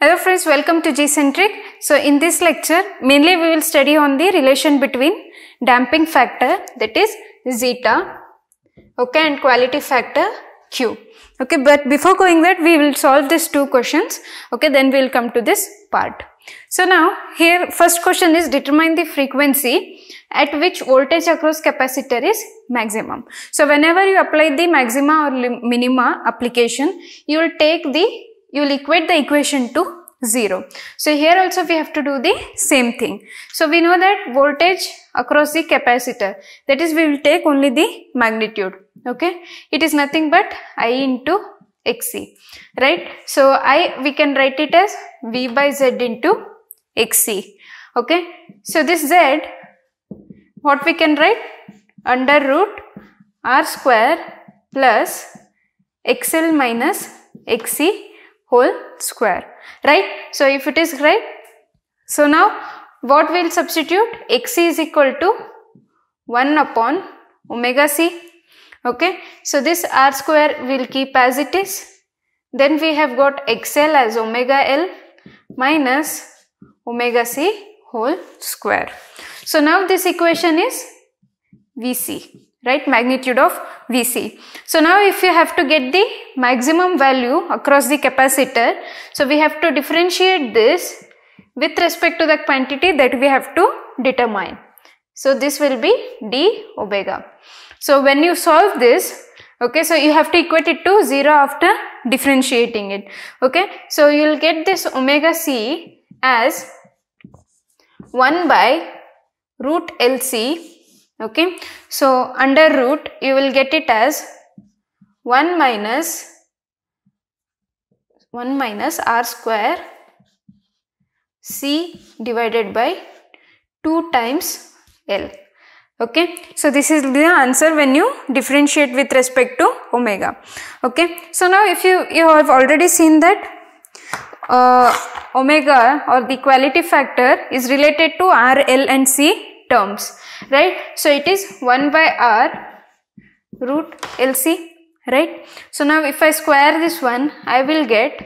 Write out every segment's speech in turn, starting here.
Hello friends, welcome to G-Centric. So in this lecture, mainly we will study on the relation between damping factor that is zeta, okay, and quality factor Q. Okay, but before going that, we will solve these two questions. Okay, then we will come to this part. So now here first question is determine the frequency at which voltage across capacitor is maximum. So whenever you apply the maxima or minima application, you will take the you will equate the equation to 0. So here also we have to do the same thing. So we know that voltage across the capacitor that is we will take only the magnitude okay it is nothing but I into Xc right. So I we can write it as V by Z into Xc okay. So this Z what we can write under root R square plus XL minus Xc whole square right so if it is right so now what we'll substitute x is equal to 1 upon omega c okay so this r square will keep as it is then we have got xl as omega l minus omega c whole square so now this equation is vc right magnitude of Vc. So now if you have to get the maximum value across the capacitor, so we have to differentiate this with respect to the quantity that we have to determine. So this will be d omega. So when you solve this, okay, so you have to equate it to 0 after differentiating it, okay. So you will get this omega c as 1 by root LC okay. So, under root you will get it as 1 minus 1 minus r square c divided by 2 times L. Okay. So, this is the answer when you differentiate with respect to omega. Okay. So, now if you, you have already seen that uh, omega or the quality factor is related to R, L and C terms right so it is 1 by r root lc right so now if i square this one i will get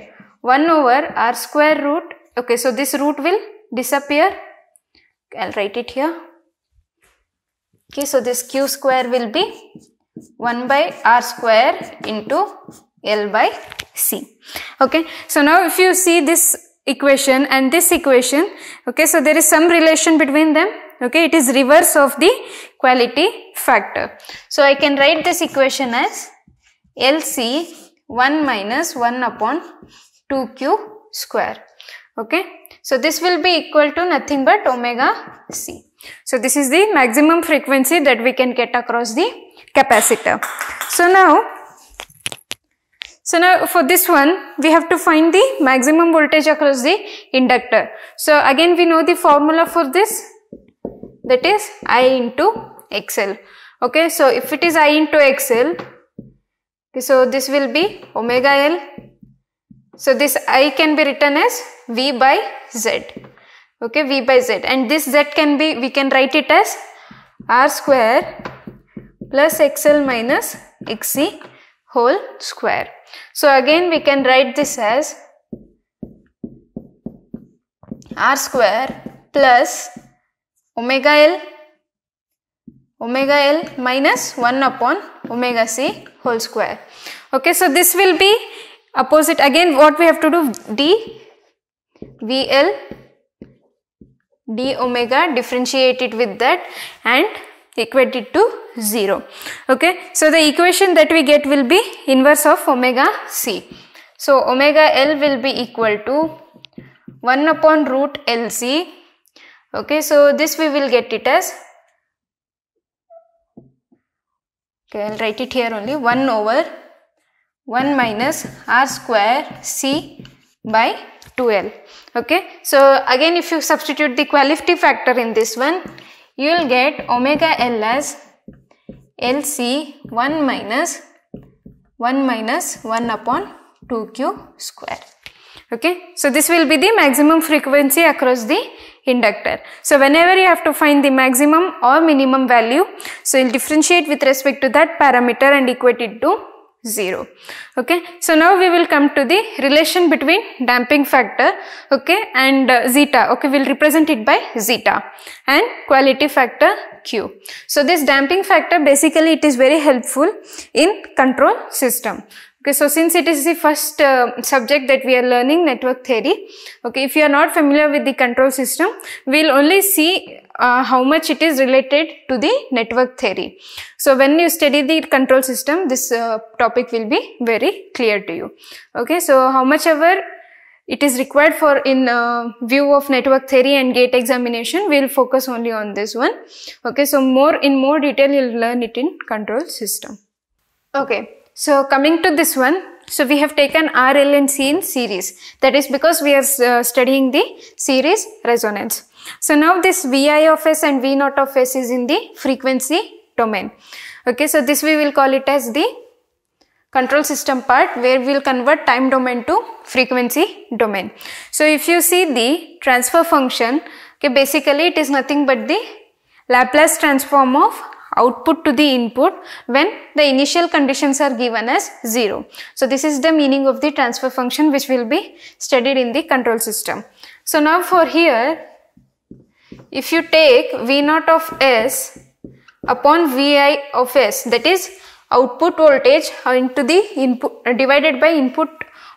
1 over r square root okay so this root will disappear i'll write it here okay so this q square will be 1 by r square into l by c okay so now if you see this equation and this equation okay so there is some relation between them okay it is reverse of the quality factor so i can write this equation as lc 1 minus 1 upon 2q square okay so this will be equal to nothing but omega c so this is the maximum frequency that we can get across the capacitor so now so now for this one, we have to find the maximum voltage across the inductor. So again, we know the formula for this that is I into XL. Okay, so if it is I into XL, okay, so this will be omega L. So this I can be written as V by Z. Okay, V by Z and this Z can be, we can write it as R square plus XL minus XC whole square. So again we can write this as R square plus omega L omega L minus 1 upon omega C whole square. Okay, so this will be opposite again what we have to do D VL d omega differentiate it with that and equate it to 0 okay so the equation that we get will be inverse of omega c so omega l will be equal to 1 upon root lc okay so this we will get it as okay i'll write it here only 1 over 1 minus r square c by 2l okay so again if you substitute the quality factor in this one you will get omega l as lc 1 minus 1 minus 1 upon 2q square okay so this will be the maximum frequency across the inductor. So whenever you have to find the maximum or minimum value, so you'll differentiate with respect to that parameter and equate it to 0 okay so now we will come to the relation between damping factor okay and uh, zeta okay we'll represent it by zeta and quality factor q so this damping factor basically it is very helpful in control system Okay, so since it is the first uh, subject that we are learning network theory, okay, if you are not familiar with the control system, we will only see uh, how much it is related to the network theory. So when you study the control system, this uh, topic will be very clear to you. Okay, so how much ever it is required for in uh, view of network theory and gate examination we'll focus only on this one okay so more in more detail you'll learn it in control system okay so coming to this one, so we have taken R, L and C in series. That is because we are uh, studying the series resonance. So now this Vi of S and V naught of S is in the frequency domain. Okay, so this we will call it as the control system part where we will convert time domain to frequency domain. So if you see the transfer function, okay, basically it is nothing but the Laplace transform of output to the input when the initial conditions are given as 0. So this is the meaning of the transfer function which will be studied in the control system. So now for here, if you take V naught of S upon Vi of S that is output voltage into the input divided by input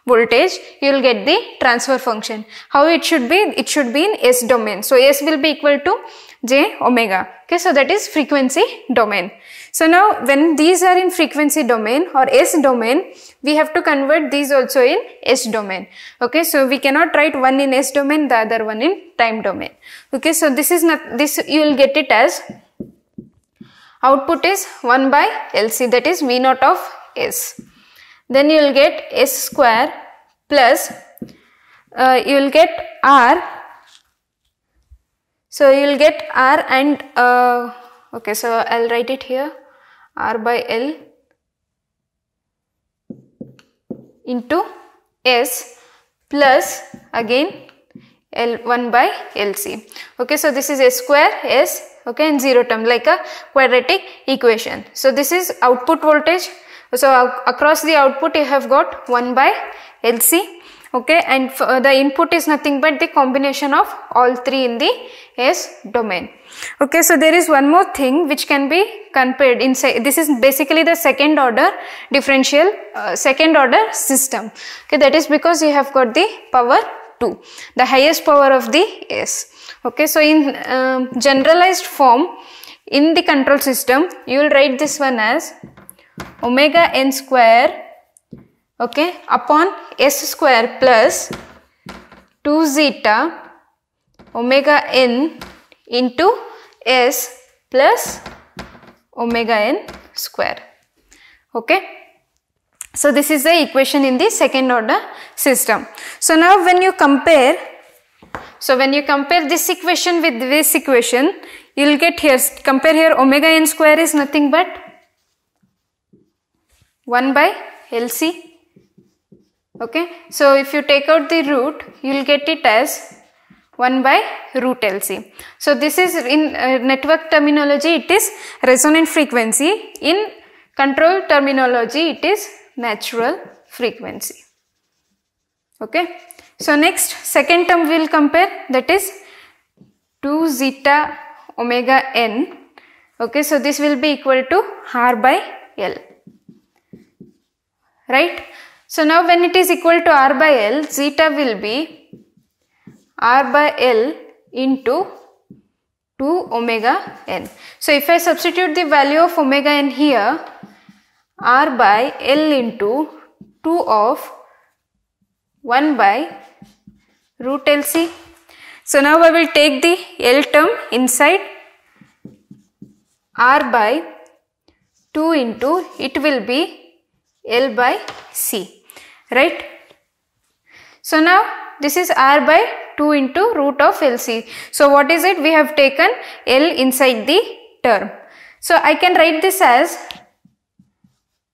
voltage, you will get the transfer function. How it should be? It should be in S domain. So, S will be equal to j omega. Okay, so that is frequency domain. So now when these are in frequency domain or S domain, we have to convert these also in S domain. Okay, so we cannot write one in S domain, the other one in time domain. Okay, so this is not, this you will get it as output is 1 by LC that is V naught of S then you will get s square plus uh, you will get r so you will get r and uh, okay so i'll write it here r by l into s plus again L1 by LC. Okay, so this is s square S, okay, and zero term like a quadratic equation. So this is output voltage so across the output you have got 1 by LC okay and uh, the input is nothing but the combination of all three in the S domain. Okay, so there is one more thing which can be compared inside. This is basically the second order differential, uh, second order system. Okay, that is because you have got the power 2, the highest power of the S. Okay, so in um, generalized form, in the control system, you will write this one as omega n square okay upon s square plus 2 zeta omega n into s plus omega n square okay so this is the equation in the second order system so now when you compare so when you compare this equation with this equation you'll get here compare here omega n square is nothing but 1 by LC. Okay. So, if you take out the root, you will get it as 1 by root LC. So, this is in uh, network terminology, it is resonant frequency. In control terminology, it is natural frequency. Okay. So, next second term we will compare that is 2 zeta omega n. Okay. So, this will be equal to r by L right? So now when it is equal to r by L, zeta will be r by L into 2 omega n. So if I substitute the value of omega n here, r by L into 2 of 1 by root LC. So now I will take the L term inside r by 2 into it will be L by C, right? So now this is R by 2 into root of LC. So what is it? We have taken L inside the term. So I can write this as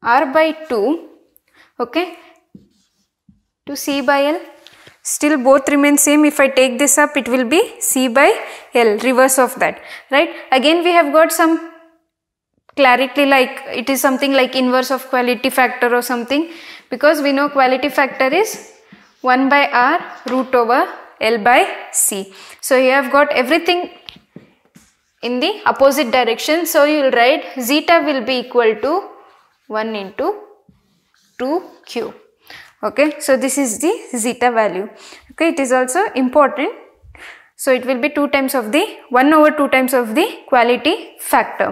R by 2, okay, to C by L. Still both remain same. If I take this up, it will be C by L, reverse of that, right? Again, we have got some clarity like it is something like inverse of quality factor or something because we know quality factor is 1 by r root over L by C. So you have got everything in the opposite direction. So you will write zeta will be equal to 1 into 2q. Okay. So this is the zeta value. Okay. It is also important. So it will be 2 times of the 1 over 2 times of the quality factor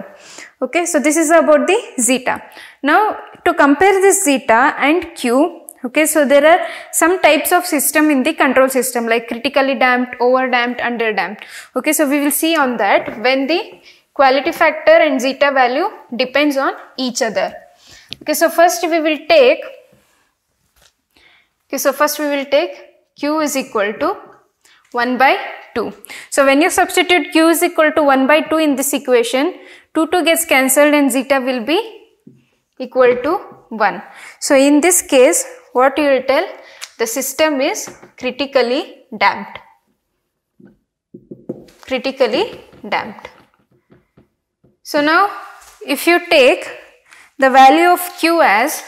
okay so this is about the zeta now to compare this zeta and q okay so there are some types of system in the control system like critically damped overdamped, underdamped. okay so we will see on that when the quality factor and zeta value depends on each other okay so first we will take okay so first we will take q is equal to 1 by 2 so when you substitute q is equal to 1 by 2 in this equation 2 2 gets cancelled and zeta will be equal to 1. So in this case what you will tell the system is critically damped. Critically damped. So now if you take the value of Q as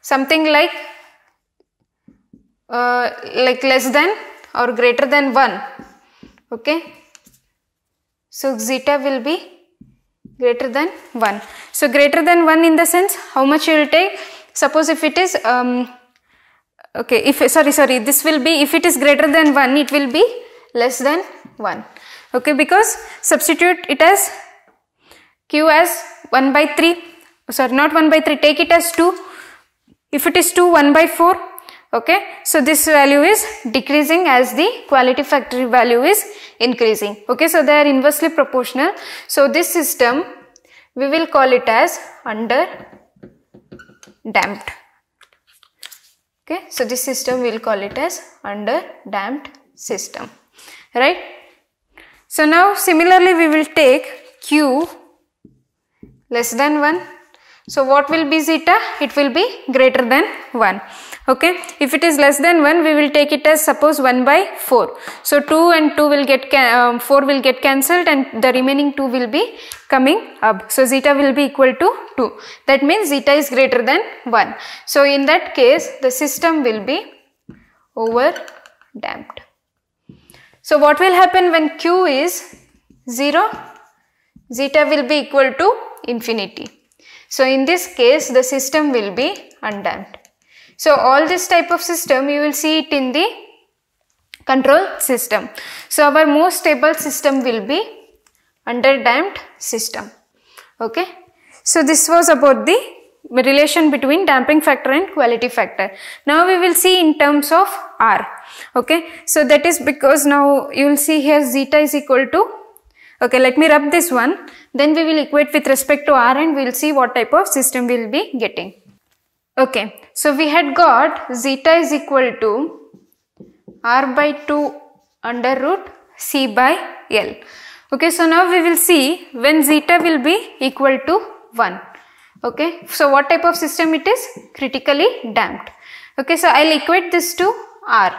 something like uh, like less than or greater than 1 okay so zeta will be greater than 1. So greater than 1 in the sense how much you will take? Suppose if it is, um, okay, if, sorry, sorry, this will be, if it is greater than 1, it will be less than 1. Okay, because substitute it as Q as 1 by 3, sorry, not 1 by 3, take it as 2. If it is 2, 1 by 4, okay so this value is decreasing as the quality factor value is increasing okay so they are inversely proportional so this system we will call it as under damped okay so this system we will call it as under damped system right so now similarly we will take q less than 1 so what will be zeta? It will be greater than 1. Okay. If it is less than 1, we will take it as suppose 1 by 4. So 2 and 2 will get, um, 4 will get cancelled and the remaining 2 will be coming up. So zeta will be equal to 2. That means zeta is greater than 1. So in that case, the system will be over damped. So what will happen when Q is 0? Zeta will be equal to infinity. So in this case, the system will be undamped. So all this type of system, you will see it in the control system. So our most stable system will be underdamped system. Okay. So this was about the relation between damping factor and quality factor. Now we will see in terms of R. Okay. So that is because now you will see here zeta is equal to Okay, let me rub this one. Then we will equate with respect to R and we will see what type of system we will be getting. Okay, so we had got zeta is equal to R by 2 under root C by L. Okay, so now we will see when zeta will be equal to 1. Okay, so what type of system it is? Critically damped. Okay, so I'll equate this to R.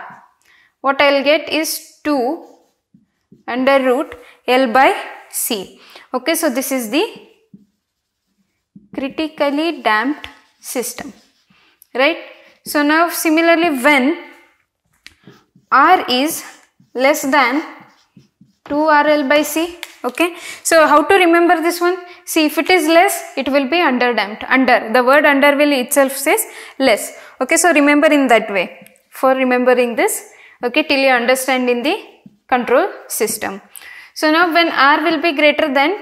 What I'll get is 2 under root L by C. Okay, so this is the critically damped system, right? So now similarly when R is less than 2RL by C, okay? So how to remember this one? See if it is less, it will be underdamped, under. The word under will itself says less, okay? So remember in that way for remembering this, okay? Till you understand in the control system. So now when r will be greater than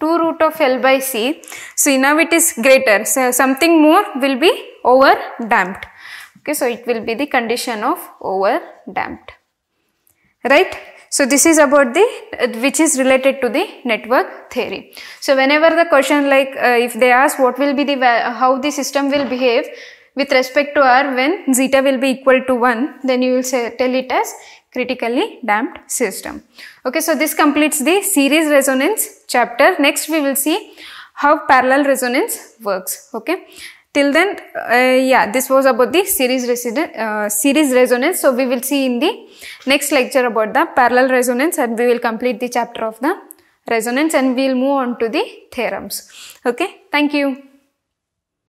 2 root of L by C, so now it is greater. So something more will be over damped. Okay, so it will be the condition of over damped. Right? So this is about the which is related to the network theory. So whenever the question like uh, if they ask what will be the how the system will behave with respect to r when zeta will be equal to 1 then you will say tell it as critically damped system. Okay, so this completes the series resonance chapter. Next we will see how parallel resonance works. Okay, till then uh, yeah this was about the series, uh, series resonance. So we will see in the next lecture about the parallel resonance and we will complete the chapter of the resonance and we will move on to the theorems. Okay, thank you.